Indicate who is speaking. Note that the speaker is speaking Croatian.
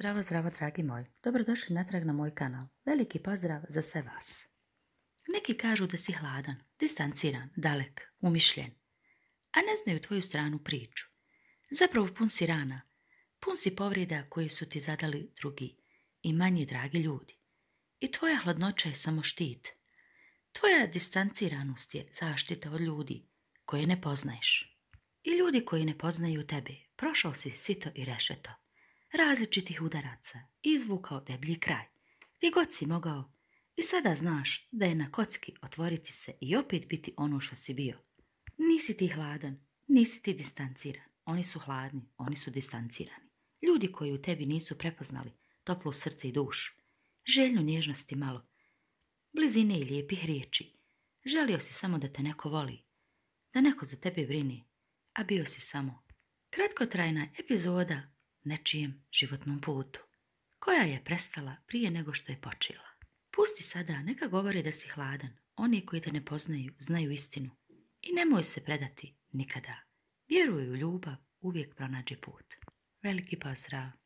Speaker 1: Zdravo, zdravo, dragi moj. Dobrodošli natrag na moj kanal. Veliki pozdrav za sve vas. Neki kažu da si hladan, distanciran, dalek, umišljen, a ne znaju tvoju stranu priču. Zapravo pun si rana, pun si povreda koje su ti zadali drugi i manji dragi ljudi. I tvoja hladnoća je samo štit. Tvoja distanciranost je zaštita od ljudi koje ne poznaješ. I ljudi koji ne poznaju tebe, prošao si sito i rešeto različitih udaraca izvukao deblji kraj, gdje god si mogao. I sada znaš da je na kocki otvoriti se i opet biti ono što si bio. Nisi ti hladan, nisi ti distanciran. Oni su hladni, oni su distancirani. Ljudi koji u tebi nisu prepoznali toplu srce i dušu. Željnu nježnosti malo. Blizine i lijepih riječi. Želio si samo da te neko voli. Da neko za tebe brini. A bio si samo. Kratkotrajna epizoda nečijem životnom putu, koja je prestala prije nego što je počela. Pusti sada, neka govori da si hladan. Oni koji te ne poznaju, znaju istinu. I nemoj se predati nikada. Vjeruj u ljubav, uvijek pronađe put. Veliki pozdrav!